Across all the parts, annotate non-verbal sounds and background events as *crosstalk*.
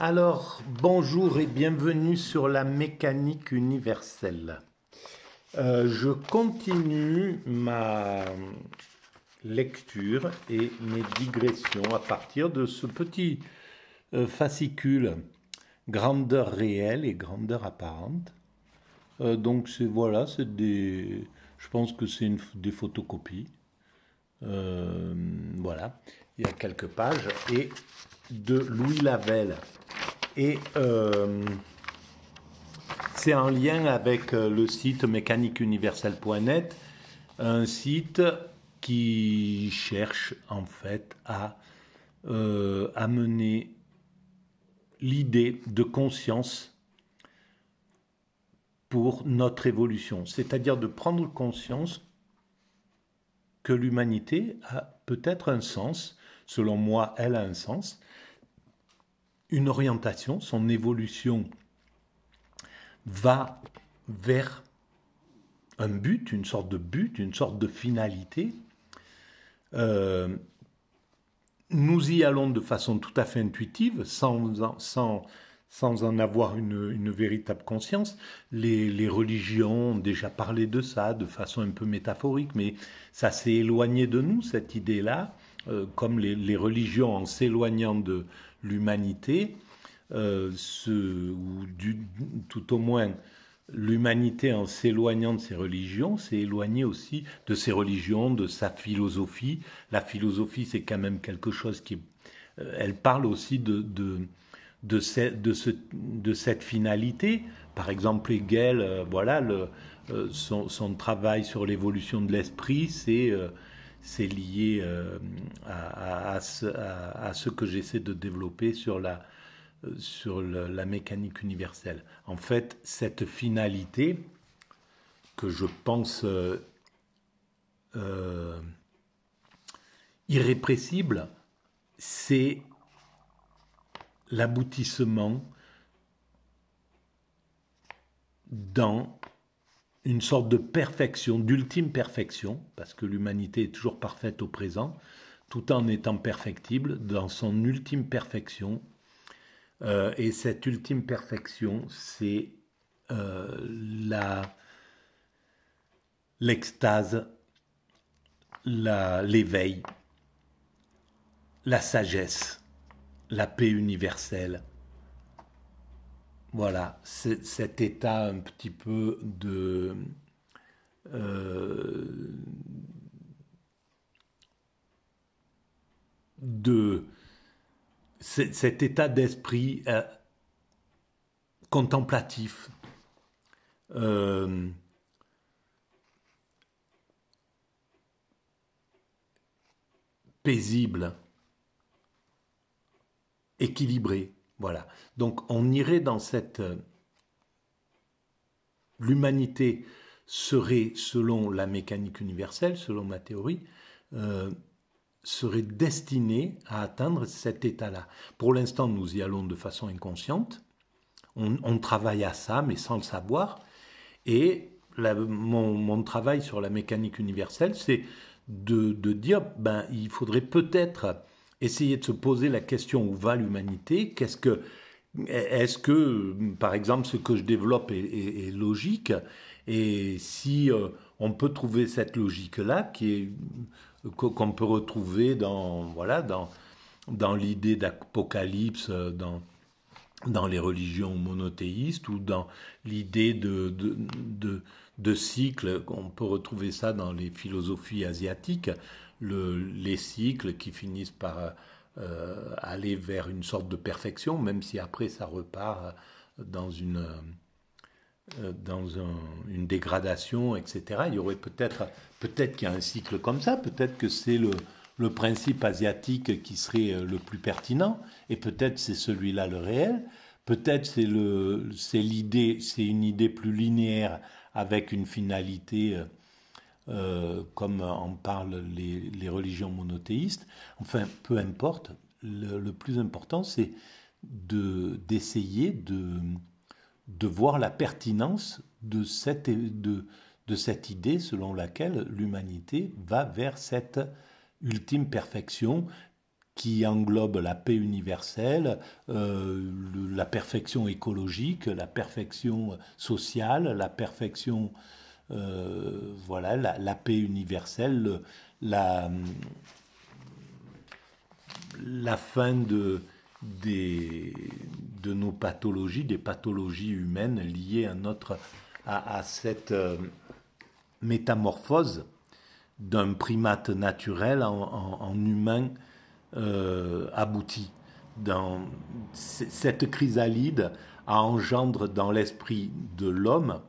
Alors, bonjour et bienvenue sur la mécanique universelle. Euh, je continue ma lecture et mes digressions à partir de ce petit euh, fascicule grandeur réelle et grandeur apparente. Euh, donc c'est voilà, c'est des, je pense que c'est des photocopies. voilà, il y a quelques pages et de Louis Lavelle. Et euh, c'est en lien avec euh, le site mécaniqueuniverselle.net, un site qui cherche en fait à euh, amener l'idée de conscience pour notre évolution, c'est-à-dire de prendre conscience que l'humanité a peut-être un sens, selon moi elle a un sens, une orientation, son évolution va vers un but, une sorte de but, une sorte de finalité. Euh, nous y allons de façon tout à fait intuitive, sans, sans, sans en avoir une, véritable conscience. Les, religions ont déjà parlé de ça de façon un peu métaphorique, mais ça s'est éloigné de nous, cette idée-là, euh, comme les, les religions, en s'éloignant de, l'humanité, euh, ou du, tout au moins l'humanité en s'éloignant de ses religions, s'est éloignée aussi de ses religions, de sa philosophie. La philosophie, c'est quand même quelque chose qui... Euh, elle parle aussi de, de, de, de, ce, de cette finalité. Par exemple, Hegel, euh, voilà, le, son, travail sur l'évolution de l'esprit, c'est c'est lié euh, à, à, ce, que j'essaie de développer sur la, sur la mécanique universelle. En fait, cette finalité que je pense euh, euh, irrépressible, c'est l'aboutissement dans une sorte de perfection, d'ultime perfection, parce que l'humanité est toujours parfaite au présent, tout en étant perfectible dans son ultime perfection. Euh, et cette ultime perfection, c'est euh, la l'extase, l'éveil, la sagesse, la paix universelle. Voilà, cet état un petit peu de... Euh, de cet état d'esprit euh, contemplatif, euh, paisible, équilibré. Voilà. Donc on irait dans cette... Euh, l'humanité serait, selon la mécanique universelle, selon ma théorie, euh, serait destinée à atteindre cet état-là. Pour l'instant, nous y allons de façon inconsciente. On, travaille à ça, mais sans le savoir. Et mon, travail sur la mécanique universelle, c'est de, de, dire, ben, il faudrait peut-être essayer de se poser la question où va l'humanité, qu'est-ce que est-ce que, par exemple, ce que je développe est, logique Et si euh, on peut trouver cette logique-là, qui qu'on peut retrouver dans voilà dans dans l'idée d'apocalypse, dans dans les religions monothéistes ou dans l'idée de de, de cycle, on peut retrouver ça dans les philosophies asiatiques les cycles qui finissent par euh, aller vers une sorte de perfection, même si après ça repart euh, dans une, euh, dans une dégradation, etc. Il y aurait peut-être, peut qu'il y a un cycle comme ça, peut-être que c'est le, le principe asiatique qui serait le plus pertinent, et peut-être c'est celui-là le réel, peut-être c'est l'idée, c'est une idée plus linéaire avec une finalité euh, comme en parlent les, religions monothéistes. Enfin, peu importe. Le, plus important, c'est d'essayer de, de, voir la pertinence de cette, de, de cette idée selon laquelle l'humanité va vers cette ultime perfection qui englobe la paix universelle, euh, la perfection écologique, la perfection sociale, la perfection euh, voilà, la, paix universelle, la, la fin de, des, de nos pathologies, des pathologies humaines liées à, notre, à, cette euh, métamorphose d'un primate naturel en, humain euh, abouti. Dans cette chrysalide à engendre dans l'esprit de l'homme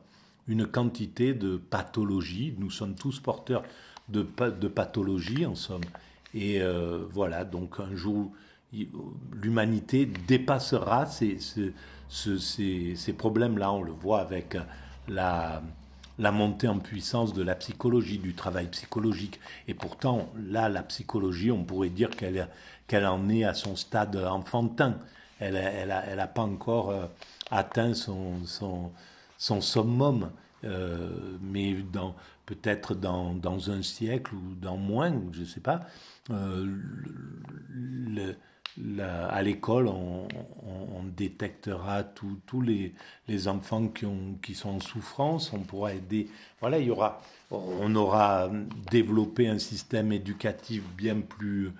une quantité de pathologies. Nous sommes tous porteurs de, de pathologies, en somme. Et euh, voilà, donc un jour, l'humanité dépassera ces, ces, ces, problèmes-là. On le voit avec la, la montée en puissance de la psychologie, du travail psychologique. Et pourtant, là, la psychologie, on pourrait dire qu'elle qu'elle en est à son stade enfantin. Elle n'a elle elle pas encore euh, atteint son, son, son summum, euh, mais dans peut-être dans, un siècle ou dans moins, je ne sais pas. Euh, à l'école, on, détectera tous les, les, enfants qui, ont, qui, sont en souffrance. On pourra aider. Voilà, il y aura, on aura développé un système éducatif bien plus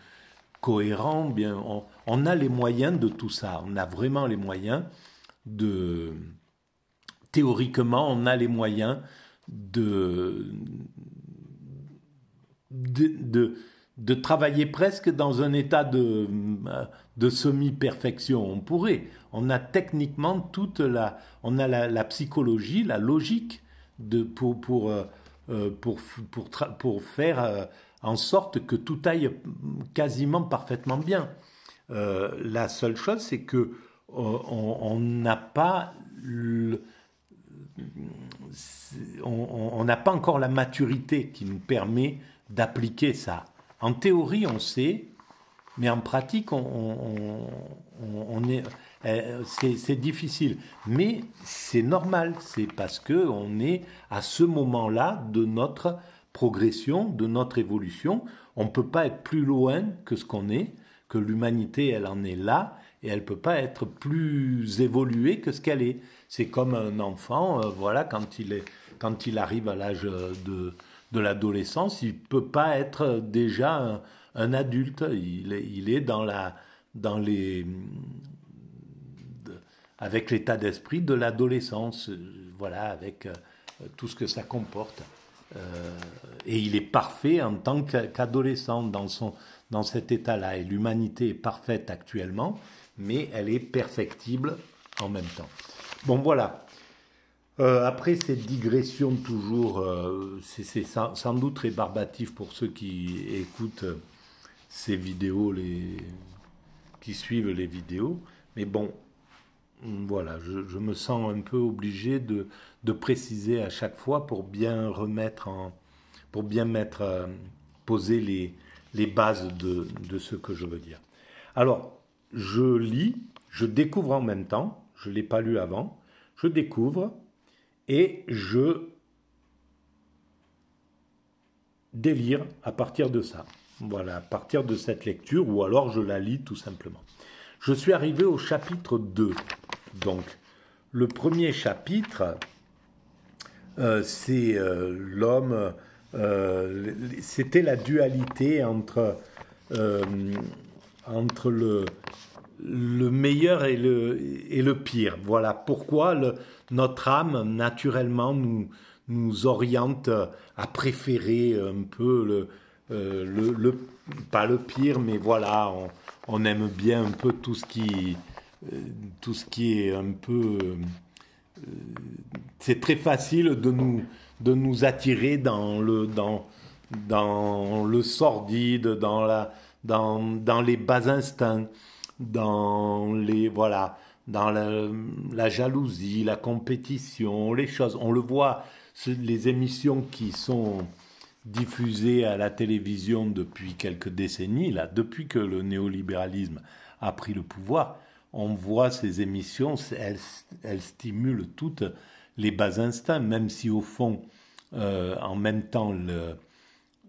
cohérent. Bien, on a les moyens de tout ça. On a vraiment les moyens de théoriquement, on a les moyens de, de, travailler presque dans un état de, de semi-perfection. On pourrait. On a techniquement toute la, on a la, psychologie, la logique de, pour, pour, euh, euh, pour, pour, faire euh, en sorte que tout aille quasiment parfaitement bien. la seule chose, c'est que on n'a pas on n'a pas encore la maturité qui nous permet d'appliquer ça. En théorie, on sait, mais en pratique, on, euh, c'est difficile. Mais c'est normal, c'est parce que on est à ce moment-là de notre progression, de notre évolution. On ne peut pas être plus loin que ce qu'on est, que l'humanité, elle en est là, et elle ne peut pas être plus évoluée que ce qu'elle est. C'est comme un enfant, euh, voilà, quand il, est, quand il arrive à l'âge euh, de, de l'adolescence, il ne peut pas être déjà un, adulte. Il, il, est dans la, dans les, avec l'état d'esprit de l'adolescence, euh, voilà, avec tout ce que ça comporte. et il est parfait en tant qu'adolescent dans, son, dans cet état-là. Et l'humanité est parfaite actuellement mais elle est perfectible en même temps. Bon voilà. Euh, après cette digression toujours, euh, c'est sans, sans, doute rébarbatif pour ceux qui écoutent ces vidéos, les, qui suivent les vidéos, mais bon, voilà, je, me sens un peu obligé de, préciser à chaque fois pour bien remettre en, pour bien mettre, euh, poser les, les bases de ce que je veux dire. Alors, je lis, je découvre en même temps, je ne l'ai pas lu avant, je découvre et je délire à partir de ça. Voilà, à partir de cette lecture, ou alors je la lis tout simplement. Je suis arrivé au chapitre 2. Donc, le premier chapitre, euh, c'est euh, l'homme, euh, c'était la dualité entre entre le, le meilleur et le, et le pire. Voilà pourquoi notre âme, naturellement, nous, nous oriente à préférer un peu le, euh, le, pas le pire, mais voilà, on, aime bien un peu tout ce qui, euh, tout ce qui est un peu. Euh, c'est très facile de nous, de nous attirer dans le, dans, dans le sordide, dans la, dans, dans les bas instincts, dans les voilà, dans la, jalousie, la compétition, les choses. On le voit, les émissions qui sont diffusées à la télévision depuis quelques décennies, là, depuis que le néolibéralisme a pris le pouvoir, on voit ces émissions, elles, elles stimulent toutes les bas instincts, même si au fond, euh, en même temps, le,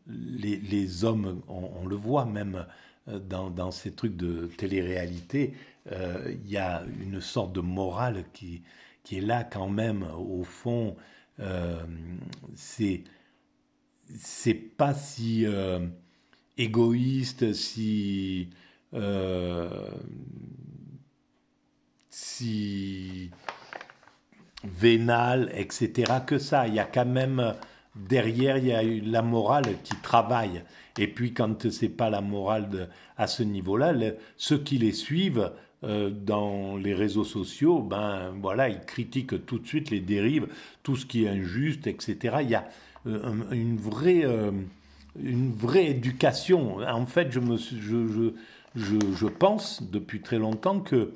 les, hommes, on, le voit même euh, dans, ces trucs de télé-réalité, euh, il y a une sorte de morale qui, est là quand même, au fond. Euh, c'est pas si égoïste, si si vénal, etc. que ça. Il y a quand même derrière, il y a la morale qui travaille. Et puis, quand ce n'est pas la morale à ce niveau-là, ceux qui les suivent euh, dans les réseaux sociaux, ben voilà, ils critiquent tout de suite les dérives, tout ce qui est injuste, etc. Il y a euh, une vraie, euh, une vraie éducation. En fait, je pense depuis très longtemps que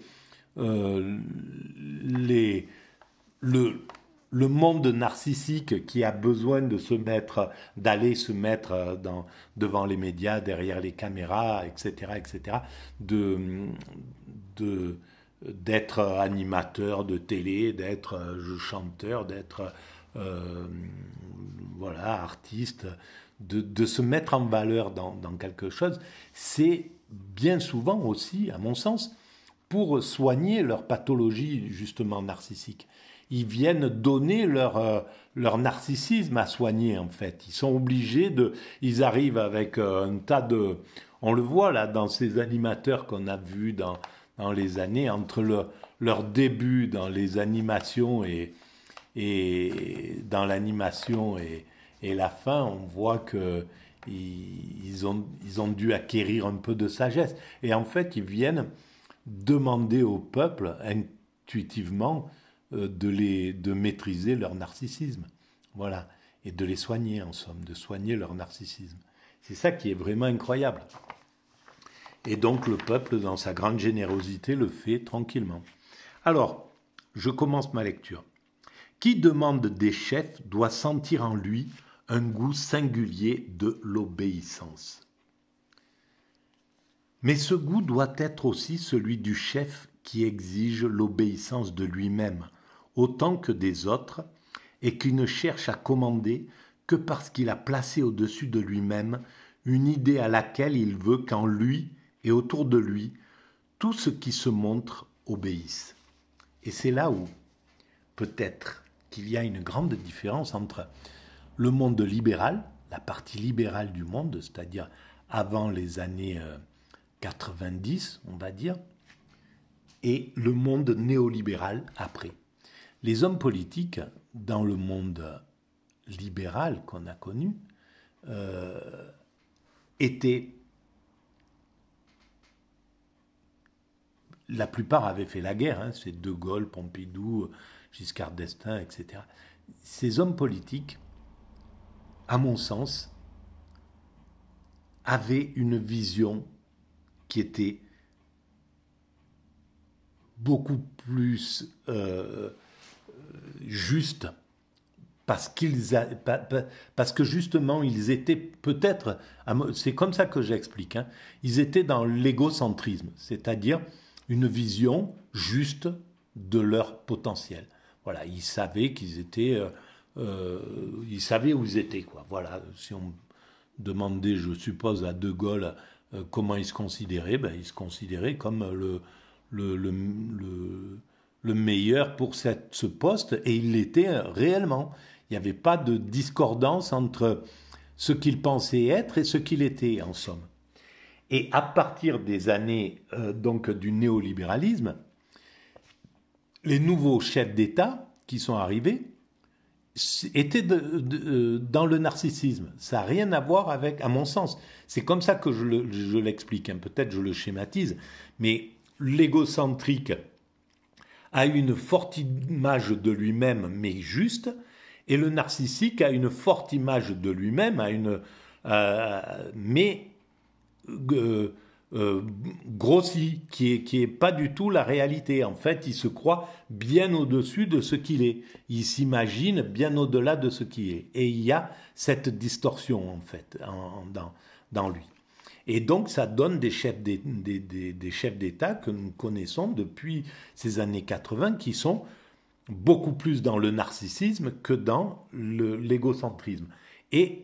les le le monde narcissique qui a besoin de se mettre, d'aller se mettre euh, devant les médias, derrière les caméras, etc., etc., de, d'être animateur de télé, d'être euh, chanteur, d'être euh, voilà artiste, de, se mettre en valeur dans quelque chose, c'est bien souvent aussi, à mon sens, pour soigner leur pathologie justement narcissique ils viennent donner leur, euh, leur narcissisme à soigner, en fait. Ils sont obligés de. Ils arrivent avec euh, un tas de. On le voit là dans ces animateurs qu'on a vus dans, dans les années, entre le, leur début dans les animations et, et dans l'animation et, et la fin, on voit que ils ont, ils ont dû acquérir un peu de sagesse. Et en fait, ils viennent demander au peuple intuitivement euh, de, les, de maîtriser leur narcissisme. Voilà. Et de les soigner, en somme, de soigner leur narcissisme. C'est ça qui est vraiment incroyable. Et donc le peuple, dans sa grande générosité, le fait tranquillement. Alors, je commence ma lecture. Qui demande des chefs doit sentir en lui un goût singulier de l'obéissance. Mais ce goût doit être aussi celui du chef qui exige l'obéissance de lui-même autant que des autres, et qui ne cherche à commander que parce qu'il a placé au-dessus de lui-même une idée à laquelle il veut qu'en lui et autour de lui, tout ce qui se montre obéisse. Et c'est là où, peut-être, qu'il y a une grande différence entre le monde libéral, la partie libérale du monde, c'est-à-dire avant les années 90, euh, on va dire, et le monde néolibéral après. Les hommes politiques, dans le monde libéral qu'on a connu, euh, étaient... La plupart avaient fait la guerre, hein, c'est De Gaulle, Pompidou, Giscard d'Estaing, etc. Ces hommes politiques, à mon sens, avaient une vision qui était beaucoup plus euh, juste parce, qu'ils parce que justement, ils étaient peut-être, c'est comme ça que j'explique, hein, ils étaient dans l'égocentrisme, c'est-à-dire une vision juste de leur potentiel. Voilà, ils savaient qu'ils étaient, euh, euh, ils savaient où ils étaient, quoi. Voilà, si on demandait, je suppose, à De Gaulle euh, comment ils se considéraient ben, il se considéraient comme le, le le meilleur pour ce poste et il l'était réellement. Il n'y avait pas de discordance entre ce qu'il pensait être et ce qu'il était en somme. Et à partir des années euh, donc du néolibéralisme, les nouveaux chefs d'État qui sont arrivés étaient euh, dans le narcissisme. Ça n'a rien à voir avec, à mon sens, c'est comme ça que je l'explique, hein. peut-être je le schématise, mais l'égocentrique a une forte image de lui-même, mais juste, et le narcissique a une forte image de lui-même, une, euh, mais euh, euh, grossie, qui n'est qui est pas du tout la réalité. En fait, il se croit bien au-dessus de ce qu'il est. Il s'imagine bien au-delà de ce qu'il est. Et il y a cette distorsion, en fait, dans lui. Et donc, ça donne des chefs d'État que nous connaissons depuis ces années 80 qui sont beaucoup plus dans le narcissisme que dans l'égocentrisme. Et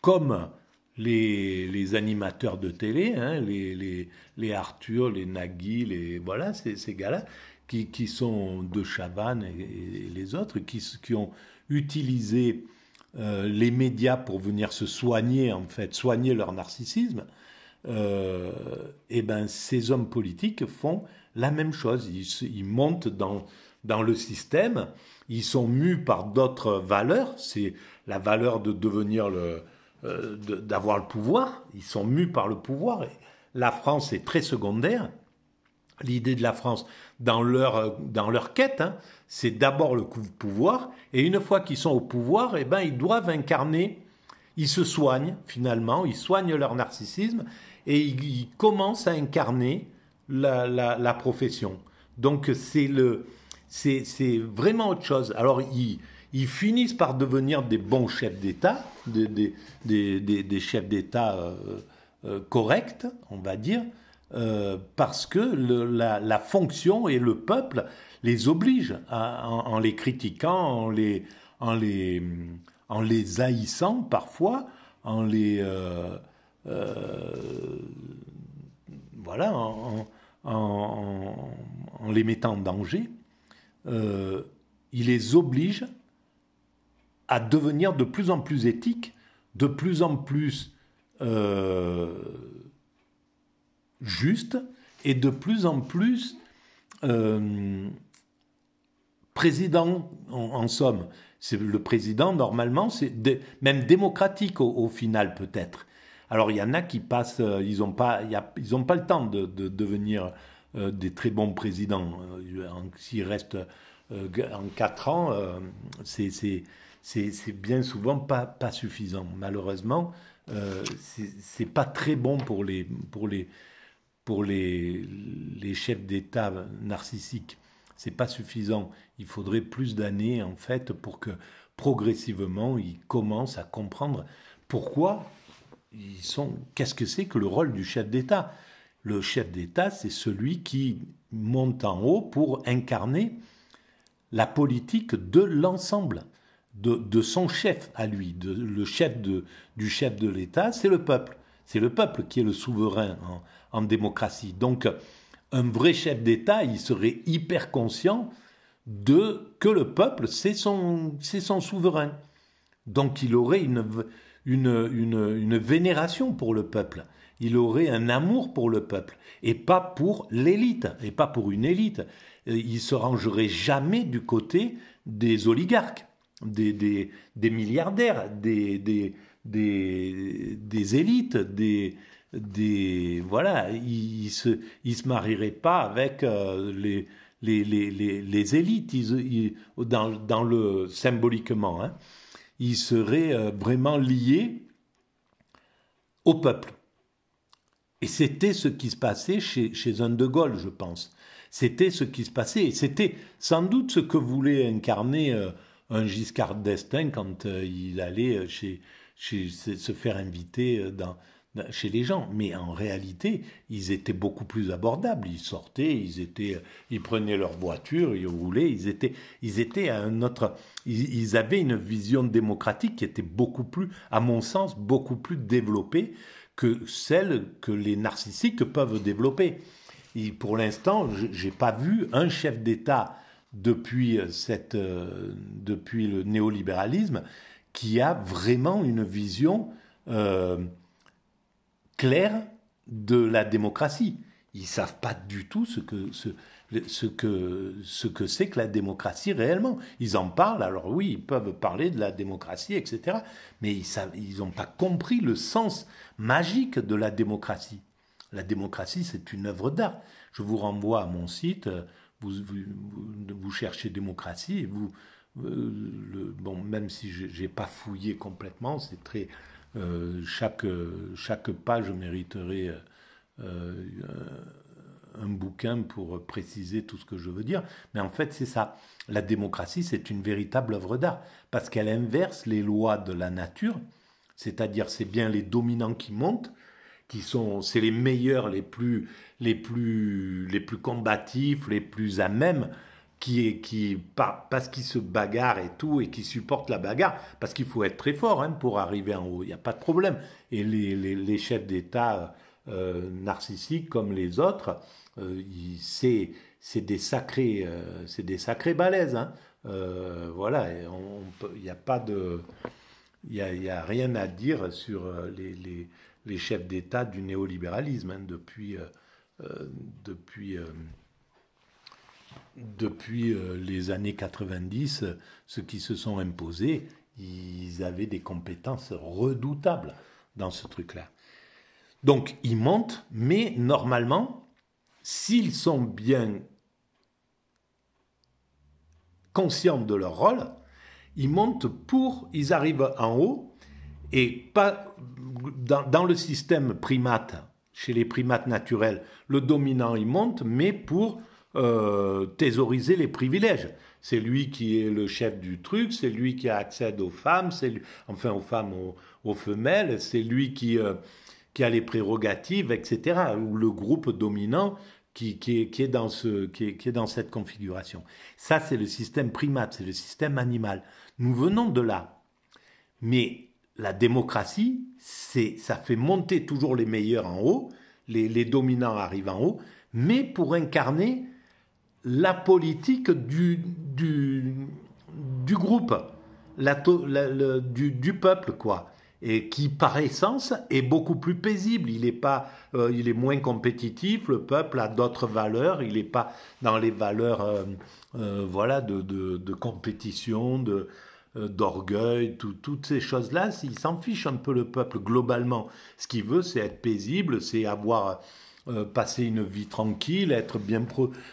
comme les, animateurs de télé, hein, les, Arthur, les Nagui, les, voilà, ces, gars-là, qui, sont de Chavannes et, les autres, qui, ont utilisé euh, les médias pour venir se soigner, en fait, soigner leur narcissisme, euh, et eh ben, ces hommes politiques font la même chose. Ils, montent dans, dans le système, ils sont mus par d'autres valeurs. C'est la valeur de devenir le, euh, d'avoir le pouvoir. Ils sont mus par le pouvoir. Et la France est très secondaire. L'idée de la France dans leur, dans leur quête, hein, c'est d'abord le pouvoir. Et une fois qu'ils sont au pouvoir, eh ben, ils doivent incarner. Ils se soignent finalement, ils soignent leur narcissisme et il, commencent commence à incarner la, profession. Donc c'est le c'est, vraiment autre chose. Alors ils, ils, finissent par devenir des bons chefs d'État, des, des, des, des chefs d'État euh, euh, corrects, on va dire, euh, parce que le, la, la, fonction et le peuple les obligent à, en, les critiquant, en les, en les, en les haïssant parfois, en les, euh, voilà, en, les mettant en danger, euh, il les oblige à devenir de plus en plus éthiques, de plus en plus euh, justes et de plus en plus euh, en, somme. C'est le président, normalement, c'est même démocratique au final peut-être. Alors il y en a qui passent, euh, ils n'ont pas, ils pas le temps de, devenir euh, des très bons présidents. Euh, s'ils restent en quatre ans, c'est bien souvent pas, pas suffisant. Malheureusement, c'est pas très bon pour les, pour les, pour les, les chefs d'État narcissiques. C'est pas suffisant. Il faudrait plus d'années en fait pour que progressivement ils commencent à comprendre pourquoi Qu'est-ce que c'est que le rôle du chef d'État Le chef d'État, c'est celui qui monte en haut pour incarner la politique de l'ensemble, de, son chef à lui, le chef de, du chef de l'État, c'est le peuple. C'est le peuple qui est le souverain en, démocratie. Donc, un vrai chef d'État, il serait hyper conscient de que le peuple, c'est son, souverain. Donc, il aurait une, une, une, vénération pour le peuple. Il aurait un amour pour le peuple et pas pour l'élite, et pas pour une élite. Il se rangerait jamais du côté des oligarques, des, des, milliardaires, des, des, des, élites, des, des voilà, il se il se marierait pas avec euh, les, les, les, les, élites dans, le symboliquement. Hein il serait euh, vraiment lié au peuple. Et c'était ce qui se passait chez, chez, un De Gaulle, je pense. C'était ce qui se passait. Et c'était sans doute ce que voulait incarner euh, un Giscard d'Estaing quand euh, il allait chez, chez, se faire inviter dans, ben, chez les gens. Mais en réalité, ils étaient beaucoup plus abordables. Ils sortaient, ils étaient, ils prenaient leur voiture, ils roulaient, ils étaient, ils étaient à un autre, ils, avaient une vision démocratique qui était beaucoup plus, à mon sens, beaucoup plus développée que celle que les narcissiques peuvent développer. Et pour l'instant, j'ai pas vu un chef d'État depuis euh, cette, euh, depuis le néolibéralisme qui a vraiment une vision euh, claire de la démocratie. Ils ne savent pas du tout ce que, ce, que, ce que c'est que la démocratie réellement. Ils en parlent, alors oui, ils peuvent parler de la démocratie, etc. Mais ils n'ont pas compris le sens magique de la démocratie. La démocratie, c'est une œuvre d'art. Je vous renvoie à mon site, vous, vous, cherchez démocratie et vous... Euh, le, bon, même si je n'ai pas fouillé complètement, c'est très euh, chaque, chaque page mériterait euh, un bouquin pour préciser tout ce que je veux dire, mais en fait c'est ça. La démocratie, c'est une véritable œuvre d'art, parce qu'elle inverse les lois de la nature, c'est-à-dire c'est bien les dominants qui montent, qui sont, c'est les meilleurs, les plus, les plus, les plus combatifs, les plus à même qui est qui parce qu'il se bagarre et tout et qui supporte la bagarre parce qu'il faut être très fort hein, pour arriver en haut il n'y a pas de problème et les, les, chefs d'État euh, narcissiques comme les autres euh, c'est c'est des sacrés euh, c'est des sacrés balaises hein. voilà il n'y a pas de il y a, rien à dire sur les, les, les chefs d'État du néolibéralisme hein, depuis depuis depuis euh, les années 90, euh, ceux qui se sont imposés, ils avaient des compétences redoutables dans ce truc-là. Donc ils montent, mais normalement, s'ils sont bien conscients de leur rôle, ils montent pour, ils arrivent en haut, et pas dans, le système primate, chez les primates naturels, le dominant il monte, mais pour euh, thésauriser les privilèges. C'est lui qui est le chef du truc, c'est lui qui accède aux femmes, c'est enfin aux femmes, aux, femelles, c'est lui qui, euh, a les prérogatives, etc. Ou le groupe dominant qui, est, dans ce, qui, dans cette configuration. Ça, c'est le système primate, c'est le système animal. Nous venons de là. Mais la démocratie, ça fait monter toujours les meilleurs en haut, les dominants arrivent en haut, mais pour incarner la politique du, du, du groupe, la, du, du, peuple, quoi. Et qui, par essence, est beaucoup plus paisible. Il est, pas, euh, il est moins compétitif. Le peuple a d'autres valeurs. Il n'est pas dans les valeurs euh, euh, voilà, de, de, compétition, de, d'orgueil, toutes ces choses-là, il s'en fiche un peu le peuple globalement. Ce qu'il veut, c'est être paisible, c'est avoir euh, passer une vie tranquille, être bien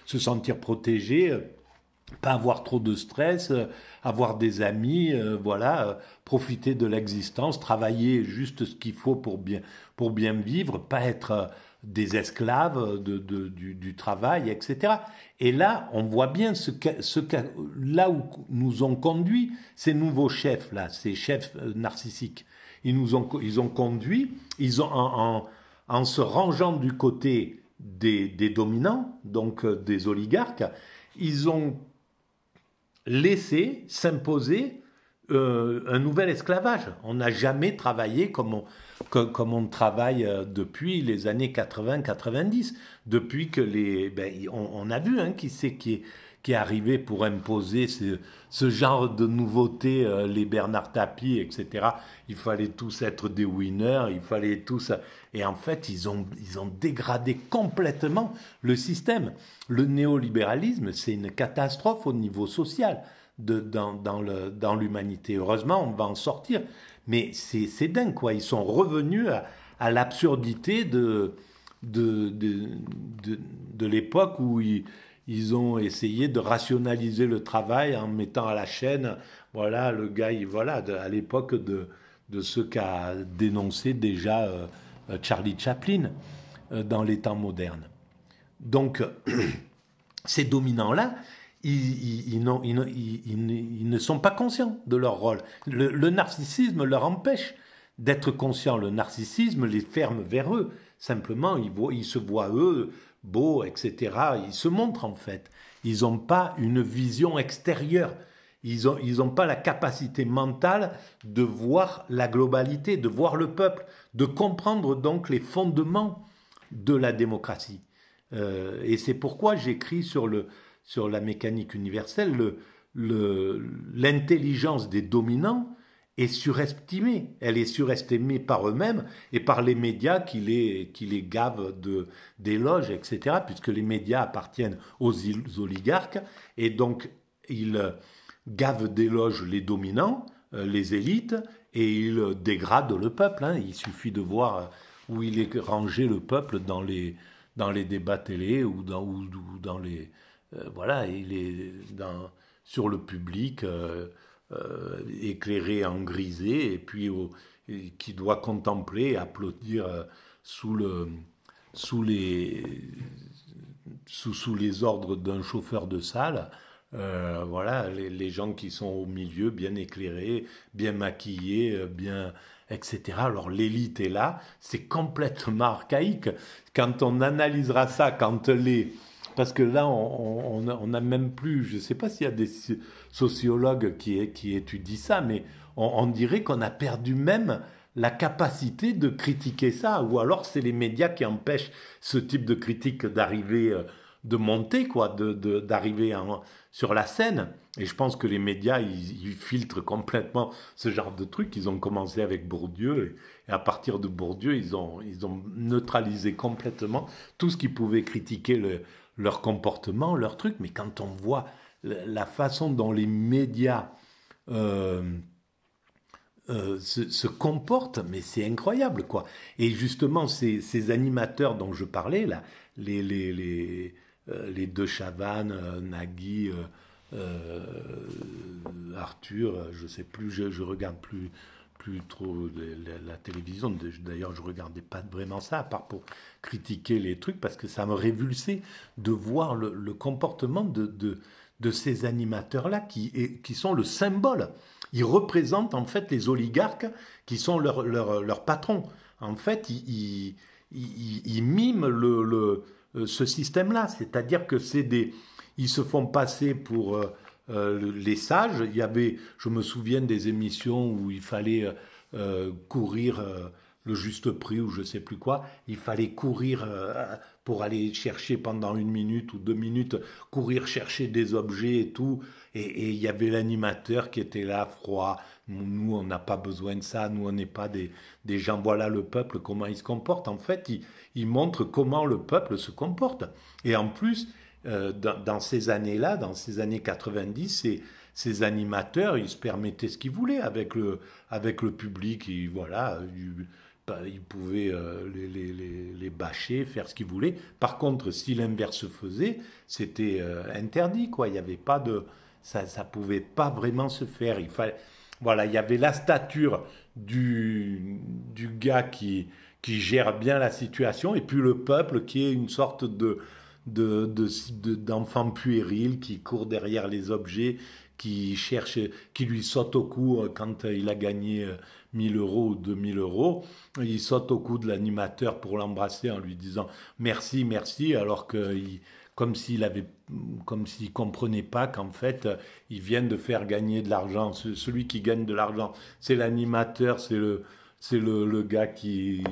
se sentir protégé, euh, pas avoir trop de stress, euh, avoir des amis, voilà, profiter de l'existence, travailler juste ce qu'il faut pour bien pour bien vivre, pas être des esclaves du, travail, etc. Et là, on voit bien ce, là où nous ont conduit ces nouveaux chefs là, ces chefs narcissiques. Ils nous ont ils ont conduit, ils ont en en se rangeant du côté des, dominants, donc euh, des oligarques, ils ont laissé s'imposer euh, un nouvel esclavage. On n'a jamais travaillé comme on, travaille euh, depuis les années 80-90, depuis que les... Ben, on, a vu hein, qui c'est qui est qui est arrivé pour imposer ce, genre de nouveautés, euh, les Bernard Tapie, etc. Il fallait tous être des winners, il fallait tous... Et en fait, ils ont, ils ont dégradé complètement le système. Le néolibéralisme, c'est une catastrophe au niveau social de, dans, dans l'humanité. Heureusement, on va en sortir. Mais c'est dingue, quoi. Ils sont revenus à, l'absurdité de, de, de, de, de l'époque où ils ils ont essayé de rationaliser le travail en mettant à la chaîne, voilà, le gars, voilà, à l'époque de, ce qu'a dénoncé déjà euh, euh, Charlie Chaplin euh, dans les temps modernes. Donc, *clears throat* ces dominants-là, ils, ne sont pas conscients de leur rôle. Le, narcissisme leur empêche d'être conscients. Le narcissisme les ferme vers eux. Simplement, ils, se voient, eux, beau, etc. Ils se montrent en fait. Ils n'ont pas une vision extérieure. Ils n'ont pas la capacité mentale de voir la globalité, de voir le peuple, de comprendre donc les fondements de la démocratie. Euh, et c'est pourquoi j'écris sur, la mécanique universelle l'intelligence des dominants est surestimée. Elle est surestimée par eux-mêmes et par les médias qui les, qui les gavent de, d'éloges, etc., puisque les médias appartiennent aux, oligarques et donc ils gavent d'éloges les dominants, euh, les élites, et ils dégradent le peuple. Hein. Il suffit de voir euh, où il est rangé le peuple dans les, dans les débats télé ou dans, ou, dans les. Euh, voilà, il est dans, sur le public. Euh, éclairé en grisé, et puis qui doit contempler, applaudir euh, sous, le, sous, les, sous, les ordres d'un chauffeur de salle. Euh, voilà, les, les, gens qui sont au milieu, bien éclairés, bien maquillés, bien etc. Alors l'élite est là, c'est complètement archaïque. Quand on analysera ça, quand les parce que là, on n'a même plus, je ne sais pas s'il y a des sociologues qui, qui étudient ça, mais on, dirait qu'on a perdu même la capacité de critiquer ça, ou alors c'est les médias qui empêchent ce type de critique d'arriver, euh, de monter, quoi, d'arriver de, sur la scène. Et je pense que les médias, ils, filtrent complètement ce genre de truc. Ils ont commencé avec Bourdieu, et, à partir de Bourdieu, ils ont, ils ont neutralisé complètement tout ce qui pouvait critiquer le, leur comportement, leur truc, mais quand on voit la façon dont les médias euh, euh, se, comportent, mais c'est incroyable, quoi. Et justement, ces, ces, animateurs dont je parlais, là, les, les, les, euh, les deux Chavannes, Nagui, Arthur, je sais plus, je, je regarde plus trop la, télévision. D'ailleurs, je regardais pas vraiment ça, à part pour critiquer les trucs, parce que ça me révulsait de voir le, comportement de, de, ces animateurs-là qui, qui sont le symbole. Ils représentent en fait les oligarques qui sont leurs leur, leur patrons. En fait, ils, ils, miment le, euh, ce système-là. C'est-à-dire que c'est des. Ils se font passer pour. Euh, euh, les sages. Il y avait, je me souviens des émissions où il fallait euh, euh, courir le juste prix ou je sais plus quoi. Il fallait courir pour aller chercher pendant une minute ou deux minutes, courir chercher des objets et tout. Et, il y avait l'animateur qui était là, froid. Nous, on n'a pas besoin de ça. Nous, on n'est pas des, gens. Voilà le peuple, comment il se comporte. En fait, il montre comment le peuple se comporte. Et en plus, euh, dans, ces années-là, dans ces années 90, ces, animateurs, ils se permettaient ce qu'ils voulaient avec le, avec le public. Et voilà, ils, bah, pouvaient euh, les, bâcher, faire ce qu'ils voulaient. Par contre, si l'inverse se faisait, c'était euh, interdit. Quoi. Il n'y avait pas de... Ça ne pouvait pas vraiment se faire. Il fallait... Voilà, il y avait la stature du, du gars qui, qui gère bien la situation, et puis le peuple qui est une sorte de, de, d'enfants puérils qui courent derrière les objets, qui qui lui saute au cou euh, quand euh, il a gagné 1000 euh, euros ou 2000 euros. Il saute au cou de l'animateur pour l'embrasser en lui disant merci, merci, alors que comme s'il avait, comme s'il comprenait pas qu'en fait, il vient de faire gagner de l'argent. Celui qui gagne de l'argent, c'est l'animateur, c'est le, c'est le, gars qui,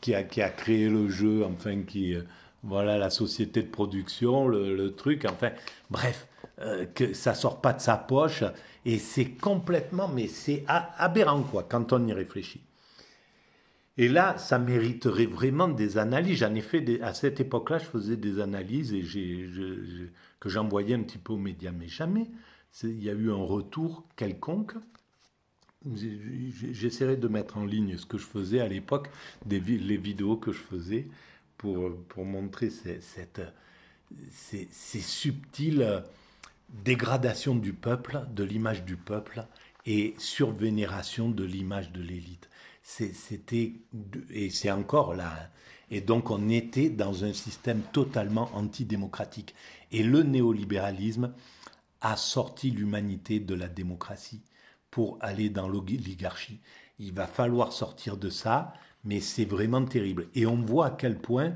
qui qui a créé le jeu, enfin qui, voilà la société de production, le, truc, enfin, bref, euh, que ça sort pas de sa poche, et c'est complètement, mais c'est aberrant, quoi, quand on y réfléchit. Et là, ça mériterait vraiment des analyses. J'en ai fait à cette époque-là, je faisais des analyses et que j'envoyais un petit peu aux médias, mais jamais il y a eu un retour quelconque. J'essaierai de mettre en ligne ce que je faisais à l'époque, les vidéos que je faisais. Euh, pour, montrer ces, cette, subtiles dégradations du peuple, de l'image du peuple et survénération de l'image de l'élite. C'était, et c'est encore là, hein. et donc on était dans un système totalement antidémocratique. Et le néolibéralisme a sorti l'humanité de la démocratie pour aller dans l'oligarchie. Il va falloir sortir de ça. Mais c'est vraiment terrible. Et on voit à quel point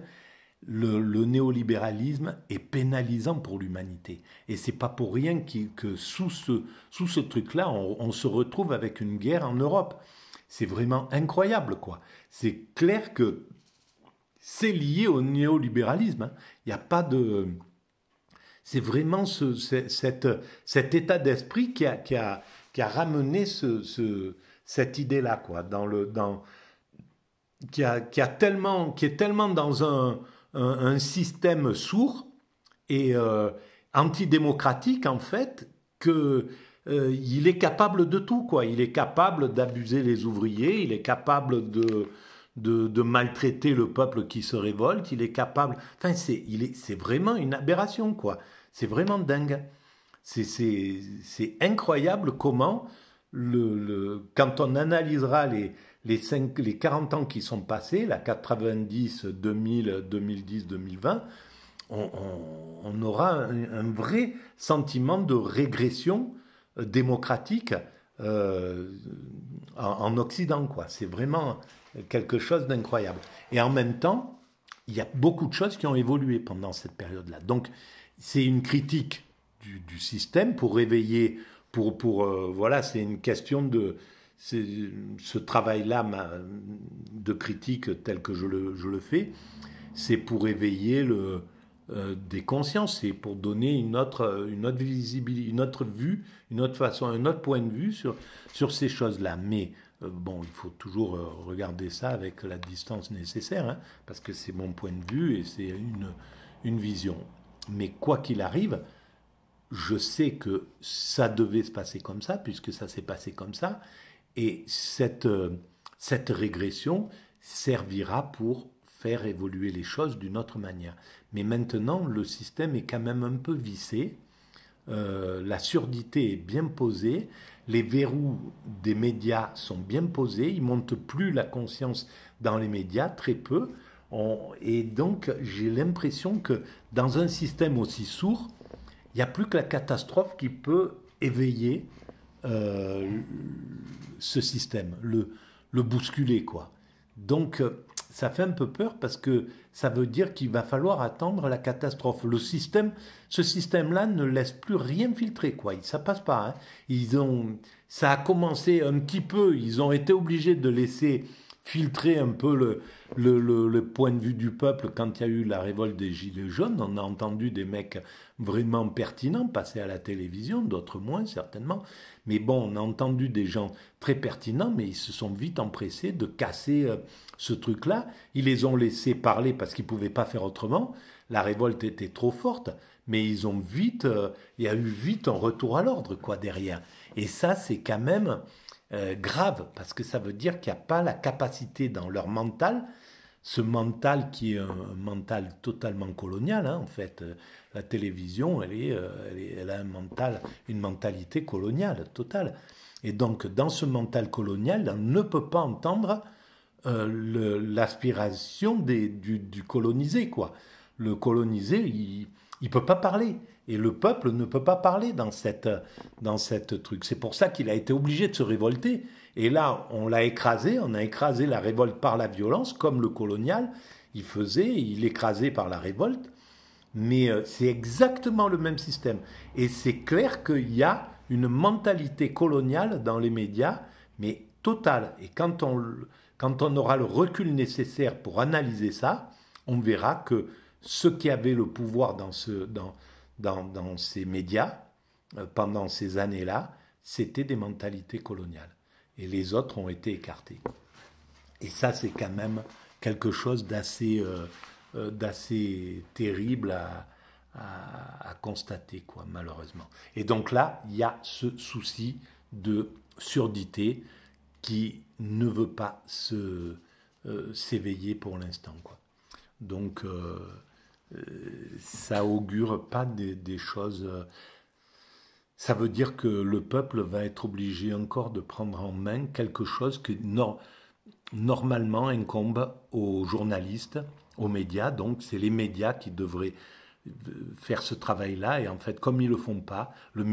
le, le néolibéralisme est pénalisant pour l'humanité. Et c'est pas pour rien que sous ce, sous ce truc-là, on, se retrouve avec une guerre en Europe. C'est vraiment incroyable, quoi. C'est clair que c'est lié au néolibéralisme. Hein. Il n'y a pas de. C'est vraiment ce, cette, cet état d'esprit qui a, qui, a, qui a, ramené ce, ce, cette idée-là, quoi, dans le. Dans, qui, a, qui, a tellement, qui est tellement dans un, un, système sourd et euh, antidémocratique, en fait, que euh, il est capable de tout, quoi. Il est capable d'abuser les ouvriers, il est capable de, de, de, maltraiter le peuple qui se révolte, il est capable. Enfin, c'est, il est, c'est vraiment une aberration, quoi. C'est vraiment dingue. C'est, c'est incroyable comment, le, le, quand on analysera les, les, les 40 ans qui sont passés, la 90, 2000, 2010, 2020, on, aura un, vrai sentiment de régression euh, démocratique euh, en, Occident. C'est vraiment quelque chose d'incroyable. Et en même temps, il y a beaucoup de choses qui ont évolué pendant cette période-là. Donc, c'est une critique du, système pour réveiller, pour, pour euh, voilà, c'est une question de, ce travail-là de critique tel que je le, fais, c'est pour éveiller le, euh, des consciences, c'est pour donner une autre, une autre visibilité, une autre vue, une autre façon, un autre point de vue sur, sur ces choses-là. Mais euh, bon, il faut toujours euh, regarder ça avec la distance nécessaire, hein, parce que c'est mon point de vue et c'est une, une vision. Mais quoi qu'il arrive, je sais que ça devait se passer comme ça, puisque ça s'est passé comme ça, et cette, euh, cette régression servira pour faire évoluer les choses d'une autre manière. Mais maintenant, le système est quand même un peu vissé, euh, la surdité est bien posée, les verrous des médias sont bien posés, ils ne montent plus la conscience dans les médias, très peu. et donc, j'ai l'impression que dans un système aussi sourd, il n'y a plus que la catastrophe qui peut éveiller euh, ce système, le, bousculer, quoi. Donc, euh, ça fait un peu peur parce que ça veut dire qu'il va falloir attendre la catastrophe. Le système, ce système-là ne laisse plus rien filtrer, quoi. Ça passe pas. Hein. Ils ont, ça a commencé un petit peu. Ils ont été obligés de laisser filtrer un peu le, le, le, point de vue du peuple quand il y a eu la révolte des Gilets jaunes. On a entendu des mecs vraiment pertinents passer à la télévision, d'autres moins certainement. Mais bon, on a entendu des gens très pertinents, mais ils se sont vite empressés de casser euh, ce truc-là. Ils les ont laissés parler parce qu'ils ne pouvaient pas faire autrement. La révolte était trop forte, mais ils ont vite, euh, il y a eu vite un retour à l'ordre quoi derrière. Et ça, c'est quand même euh, grave, parce que ça veut dire qu'il n'y a pas la capacité dans leur mental, ce mental qui est un, mental totalement colonial, hein, en fait. Euh, la télévision, elle, est, euh, a un mental, une mentalité coloniale totale. Et donc, dans ce mental colonial, on ne peut pas entendre l'aspiration du, du, colonisé, quoi. Le colonisé, il, il ne peut pas parler. Et le peuple ne peut pas parler dans cette, dans cette truc. C'est pour ça qu'il a été obligé de se révolter. Et là, on l'a écrasé, on a écrasé la révolte par la violence, comme le colonial, il faisait, il écrasait par la révolte. Mais euh, c'est exactement le même système. Et c'est clair qu'il y a une mentalité coloniale dans les médias, mais totale. Et quand on, quand on aura le recul nécessaire pour analyser ça, on verra que ceux qui avaient le pouvoir dans, ce, dans, dans, ces médias euh, pendant ces années-là, c'était des mentalités coloniales. Et les autres ont été écartés. Et ça, c'est quand même quelque chose d'assez euh, euh, terrible à, constater, quoi, malheureusement. Et donc là, il y a ce souci de surdité qui ne veut pas se s'éveiller pour l'instant, quoi. Donc ça augure pas des, choses. Euh, ça veut dire que le peuple va être obligé encore de prendre en main quelque chose qui normalement incombe aux journalistes, aux médias. Donc c'est les médias qui devraient euh, faire ce travail-là. Et en fait, comme ils le font pas, le,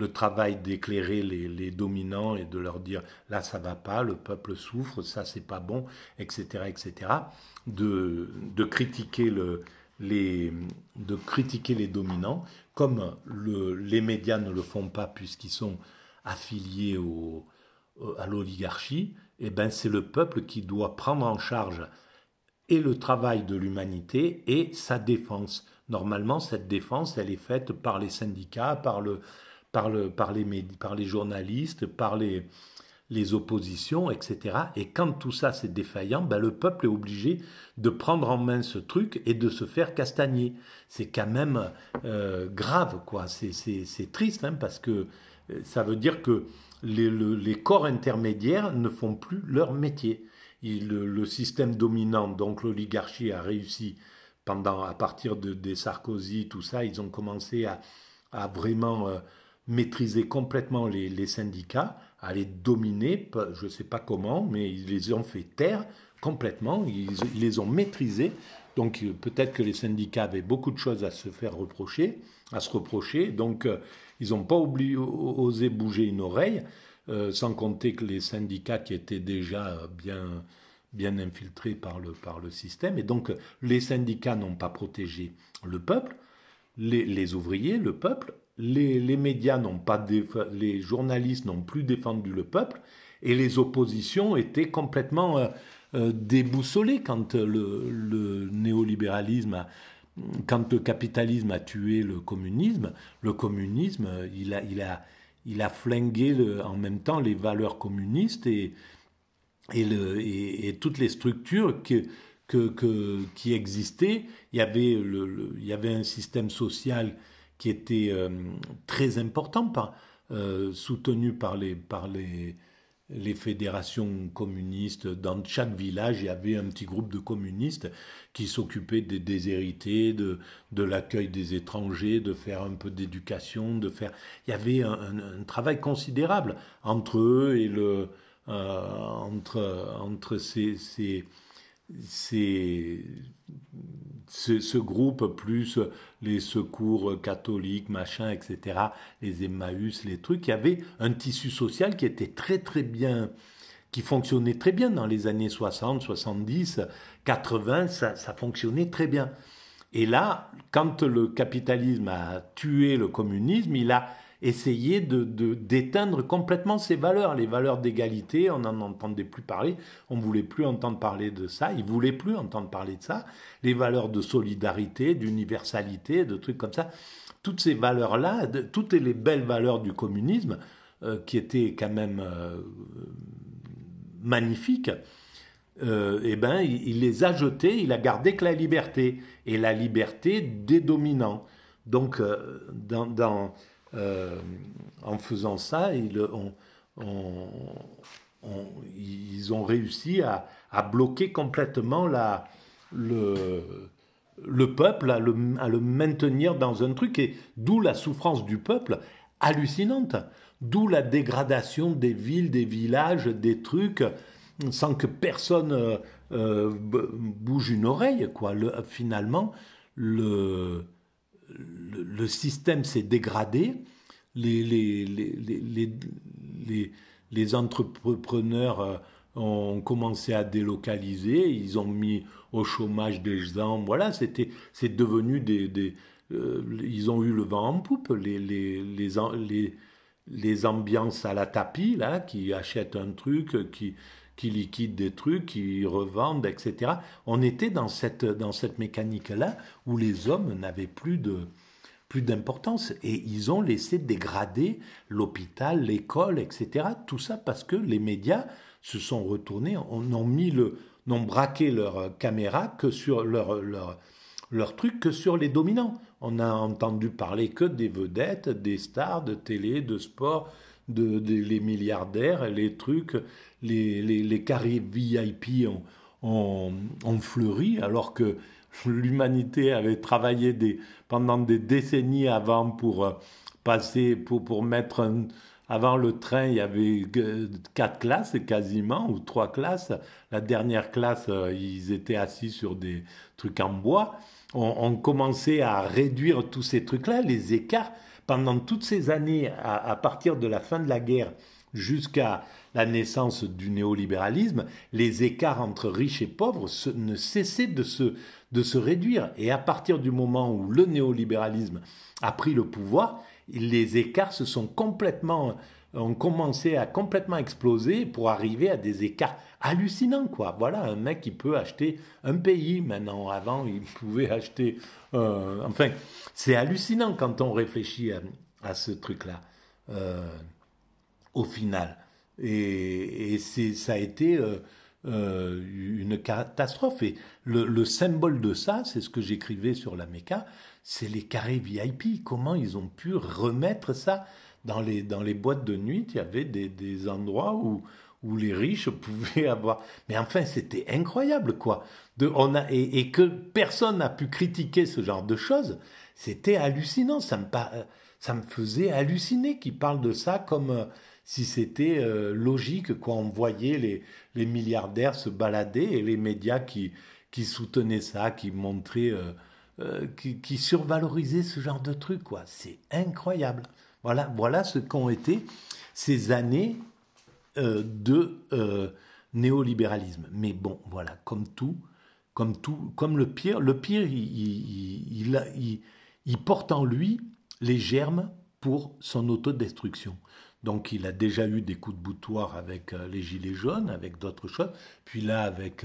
le travail d'éclairer les, dominants et de leur dire là ça va pas, le peuple souffre, ça c'est pas bon, etc., etc. De, de critiquer le, les, de critiquer les dominants, comme le, les médias ne le font pas puisqu'ils sont affiliés au, euh, à l'oligarchie, et eh ben c'est le peuple qui doit prendre en charge et le travail de l'humanité et sa défense. Normalement, cette défense, elle est faite par les syndicats, par le, par, le, par, les, par les journalistes, par les, oppositions, etc. Et quand tout ça c'est défaillant, ben, le peuple est obligé de prendre en main ce truc et de se faire castagner. C'est quand même euh, grave, quoi. C'est triste, hein, parce que euh, ça veut dire que les, corps intermédiaires ne font plus leur métier. le, système dominant, donc l'oligarchie, a réussi pendant, à partir de, des Sarkozy, tout ça, ils ont commencé à, à vraiment... Euh, maîtriser complètement les, syndicats, à les dominer, je ne sais pas comment, mais ils les ont fait taire complètement, ils, les ont maîtrisés. Donc euh, peut-être que les syndicats avaient beaucoup de choses à se faire reprocher, à se reprocher. Donc euh, ils n'ont pas osé bouger une oreille, euh, sans compter que les syndicats qui étaient déjà bien, bien infiltrés par le, par le système. Et donc les syndicats n'ont pas protégé le peuple, les ouvriers, le peuple, les, médias n'ont pas, les journalistes n'ont plus défendu le peuple, et les oppositions étaient complètement euh, euh, déboussolées quand euh, le, le, néolibéralisme, quand le capitalisme a tué le communisme. Le communisme, il a, il a, flingué en même temps les valeurs communistes et, et, toutes les structures que, que, qui existaient. Il y avait, il y avait un système social qui était euh, très important, par, euh, soutenu par les, par les, les fédérations communistes. Dans chaque village, il y avait un petit groupe de communistes qui s'occupait des déshérités, de, de l'accueil des étrangers, de faire un peu d'éducation, de faire. Il y avait un, travail considérable entre eux et le euh, entre entre ces, ces c'est ce, groupe plus les secours catholiques, machin, etc., les Emmaüs, les trucs, il y avait un tissu social qui était très très bien, qui fonctionnait très bien dans les années 60, 70, 80, ça, ça fonctionnait très bien. Et là, quand le capitalisme a tué le communisme, il a essayer de, d'éteindre complètement ces valeurs, les valeurs d'égalité, on n'en entendait plus parler, on ne voulait plus entendre parler de ça, il ne voulaient plus entendre parler de ça, les valeurs de solidarité, d'universalité, de trucs comme ça, toutes ces valeurs-là, toutes les belles valeurs du communisme, euh, qui étaient quand même euh, magnifiques, euh, eh ben, il, les a jetées il a gardé que la liberté, et la liberté des dominants. Donc, euh, dans euh, en faisant ça, ils, ont réussi à, bloquer complètement le, peuple, à le, maintenir dans un truc, et d'où la souffrance du peuple hallucinante, d'où la dégradation des villes, des villages, des trucs, sans que personne euh, euh, bouge une oreille, quoi. finalement, le, le, système s'est dégradé, les, les, les, les entrepreneurs euh, ont commencé à délocaliser, ils ont mis au chômage des gens, voilà, c'était, c'est devenu des... des euh, ils ont eu le vent en poupe, les, les, les, les, ambiances à la tapis, là, qui achètent un truc, qui, qui liquident des trucs, qui revendent, etc. On était dans cette, dans cette mécanique-là où les hommes n'avaient plus de plus d'importance et ils ont laissé dégrader l'hôpital, l'école, etc. Tout ça parce que les médias se sont retournés, ont mis le, n'ont braqué leur caméra que sur leur, leur, leur truc que sur les dominants. On n'a entendu parler que des vedettes, des stars de télé, de sport, de, les milliardaires, les trucs, les, les, VIP ont, fleuri, alors que l'humanité avait travaillé des, pendant des décennies avant pour euh, passer, pour, pour mettre avant le train, il y avait quatre classes quasiment, ou trois classes. La dernière classe, euh, ils étaient assis sur des trucs en bois. on commençait à réduire tous ces trucs-là, les écarts pendant toutes ces années, à, partir de la fin de la guerre jusqu'à la naissance du néolibéralisme, les écarts entre riches et pauvres ne cessaient de se, de se réduire. Et à partir du moment où le néolibéralisme a pris le pouvoir, les écarts se sont complètement ont commencé à complètement exploser pour arriver à des écarts hallucinants quoi. Voilà un mec qui peut acheter un pays maintenant. Avant il pouvait acheter, euh, enfin c'est hallucinant quand on réfléchit à, ce truc-là, euh, au final. Et, ça a été euh, euh, une catastrophe. Et le, symbole de ça, c'est ce que j'écrivais sur la méca, c'est les carrés VIP. Comment ils ont pu remettre ça dans les, boîtes de nuit Il y avait des, des endroits où où les riches *laughs* pouvaient avoir. Mais enfin, c'était incroyable, quoi. De, on a, et, que personne n'a pu critiquer ce genre de choses, c'était hallucinant. Ça me, euh, ça me faisait halluciner qu'ils parlent de ça comme euh, si c'était euh, logique, quoi. On voyait les, milliardaires se balader et les médias qui, qui soutenaient ça, qui montraient, qui, qui, survalorisaient ce genre de truc, quoi. C'est incroyable. Voilà, voilà ce qu'ont été ces années euh, de euh, néolibéralisme. Mais bon, voilà, comme tout, comme tout, comme le pire, le pire, il, porte en lui les germes pour son autodestruction. Donc il a déjà eu des coups de boutoir avec euh, les gilets jaunes, avec d'autres choses, puis là avec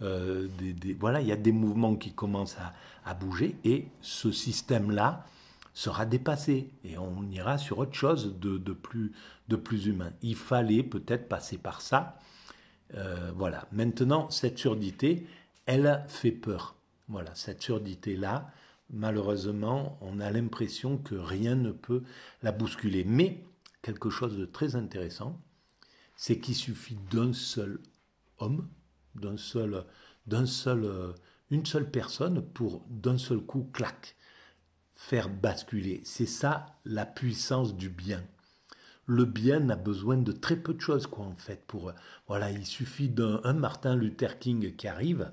des, voilà, il y a des mouvements qui commencent à, bouger et ce système-là sera dépassé et on ira sur autre chose de plus plus humain. Il fallait peut-être passer par ça. Euh, voilà. Maintenant, cette surdité, elle fait peur. Voilà, cette surdité-là, malheureusement, on a l'impression que rien ne peut la bousculer. Mais quelque chose de très intéressant, c'est qu'il suffit d'un seul homme, d'un seul, d'un seul, euh, une seule personne pour d'un seul coup, clac, faire basculer. C'est ça la puissance du bien le bien a besoin de très peu de choses, quoi, en fait. Pour, euh, voilà, il suffit d'un Martin Luther King qui arrive,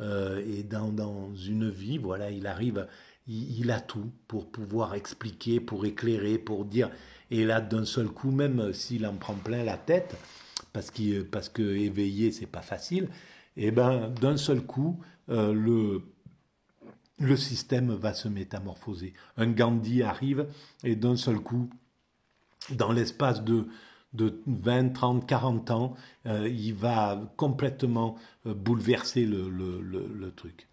euh, et dans, dans, une vie, voilà, il arrive, il, a tout pour pouvoir expliquer, pour éclairer, pour dire. Et là, d'un seul coup, même s'il en prend plein la tête, parce, qu parce que éveiller, c'est pas facile, et eh ben, d'un seul coup, euh, le le système va se métamorphoser. Un Gandhi arrive et d'un seul coup, dans l'espace de, de 20, 30, 40 ans, euh, il va complètement euh, bouleverser le, le, truc.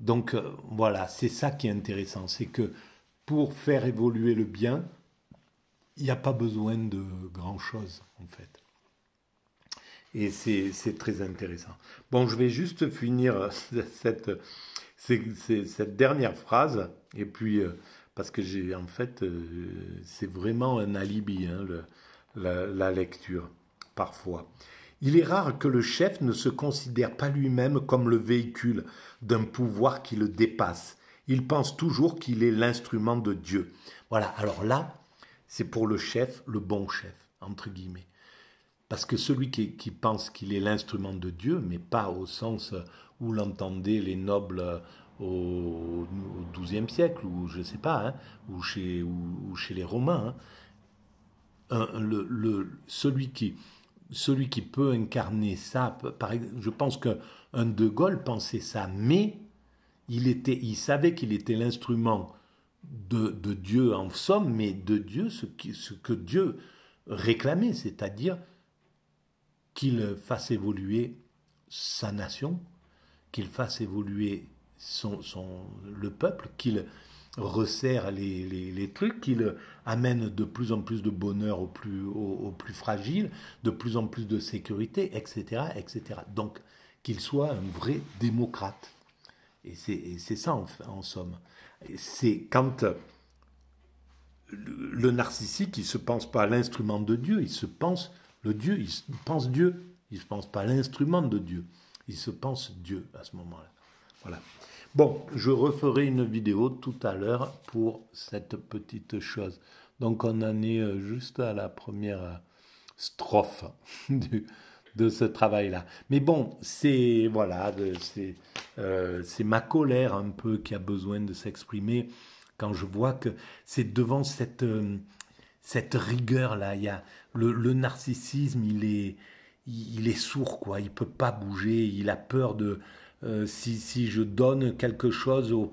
Donc euh, voilà, c'est ça qui est intéressant, c'est que pour faire évoluer le bien, il n'y a pas besoin de grand-chose en fait. Et c'est très intéressant. Bon, je vais juste finir *laughs* cette, cette, dernière phrase, et puis parce que j'ai en fait, euh, c'est vraiment un alibi, hein, la, lecture, parfois. Il est rare que le chef ne se considère pas lui-même comme le véhicule d'un pouvoir qui le dépasse. Il pense toujours qu'il est l'instrument de Dieu. Voilà, alors là, c'est pour le chef, le bon chef, entre guillemets. Parce que celui qui, qui pense qu'il est l'instrument de Dieu, mais pas au sens où l'entendaient les nobles euh, au XIIe siècle, ou je ne sais pas, hein, ou, chez, ou, chez les Romains. Hein. le, le, celui, qui, celui qui peut incarner ça, par, je pense qu'un De Gaulle pensait ça, mais il, était, il savait qu'il était l'instrument de, de, Dieu en somme, mais de Dieu ce, qui, ce que Dieu réclamait, c'est-à-dire qu'il fasse évoluer sa nation, qu'il fasse évoluer son, son, le peuple, qu'il resserre les, les, les trucs, qu'il amène de plus en plus de bonheur aux plus, au plus fragiles, de plus en plus de sécurité, etc. etc. Donc, qu'il soit un vrai démocrate. Et c'est ça, en, en somme. C'est quand euh, le narcissique, il se pense pas l'instrument de Dieu, il se pense le Dieu, il pense Dieu, il se pense pas l'instrument de Dieu, il se pense Dieu à ce moment-là. Voilà. Bon, je referai une vidéo tout à l'heure pour cette petite chose. Donc on en est euh, juste à la première euh, strophe *laughs* de ce travail-là. Mais bon, c'est voilà, euh, c'est ma colère un peu qui a besoin de s'exprimer quand je vois que c'est devant cette cette rigueur-là. Il y a le, le, narcissisme, il est il est sourd quoi. Il peut pas bouger. Il a peur de euh, si, si, je donne quelque chose au,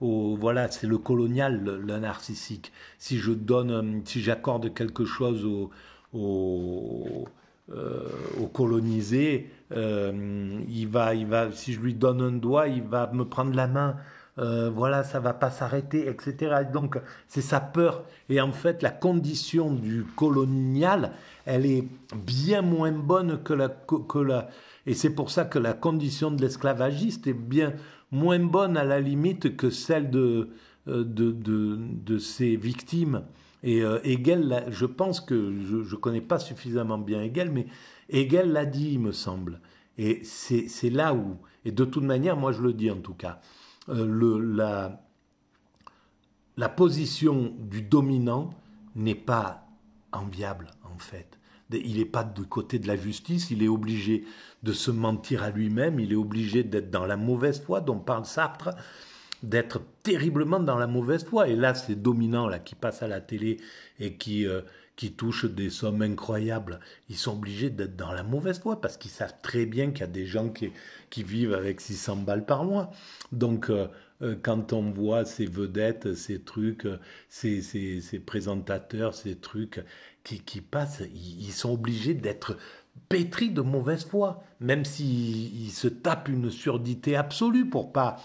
au voilà, c'est le colonial, le, narcissique. Si je donne, euh, si j'accorde quelque chose au, au, euh, au colonisé, il va, il va, si je lui donne un doigt, il va me prendre la main. Euh, voilà, ça va pas s'arrêter, etc. Donc, c'est sa peur. Et en fait, la condition du colonial, elle est bien moins bonne que la, que la, et c'est pour ça que la condition de l'esclavagiste est bien moins bonne à la limite que celle de, euh, de, ses victimes. Et euh, Hegel, je pense que je ne connais pas suffisamment bien Hegel, mais Hegel l'a dit, il me semble. Et c'est là où, et de toute manière, moi je le dis en tout cas, euh, la, la position du dominant n'est pas enviable en fait il n'est pas du côté de la justice, il est obligé de se mentir à lui-même, il est obligé d'être dans la mauvaise foi dont parle Sartre, d'être terriblement dans la mauvaise foi. Et là, ces dominants là qui passe à la télé et qui euh, qui touchent des sommes incroyables, ils sont obligés d'être dans la mauvaise foi parce qu'ils savent très bien qu'il y a des gens qui vivent avec 600 balles par mois. Donc euh, euh, quand on voit ces vedettes, ces trucs, ces, présentateurs, ces trucs qui, passent, ils, sont obligés d'être pétris de mauvaise foi, même s'ils se tapent une surdité absolue pour pas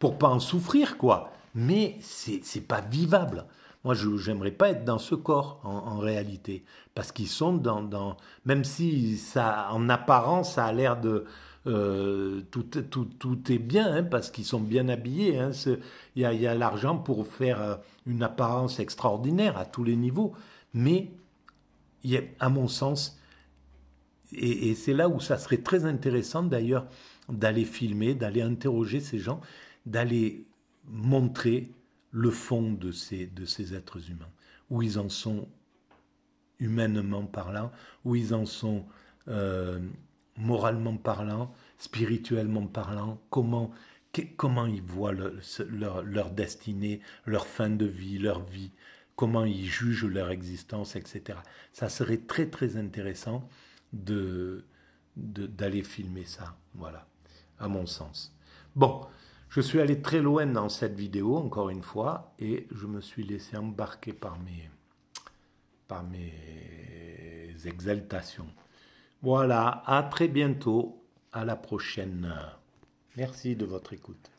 pour pas en souffrir quoi. Mais c'est n'est pas vivable. Moi, je n'aimerais pas être dans ce corps en, en réalité, parce qu'ils sont dans, dans même si ça en apparence ça a l'air de euh, tout, tout, tout, est bien hein, parce qu'ils sont bien habillés. Hein. Il y a, y a l'argent pour faire euh, une apparence extraordinaire à tous les niveaux. Mais, y a, à mon sens, et, c'est là où ça serait très intéressant d'ailleurs d'aller filmer, d'aller interroger ces gens, d'aller montrer le fond de ces, de ces êtres humains, où ils en sont humainement parlant, où ils en sont euh, moralement parlant, spirituellement parlant, comment, comment ils voient leur, destinée, leur fin de vie, leur vie, comment ils jugent leur existence, etc. Ça serait très très intéressant de d'aller filmer ça, voilà, à mon sens. Bon, je suis allé très loin dans cette vidéo, encore une fois, et je me suis laissé embarquer par par mes exaltations. Voilà, à très bientôt, à la prochaine. Merci de votre écoute.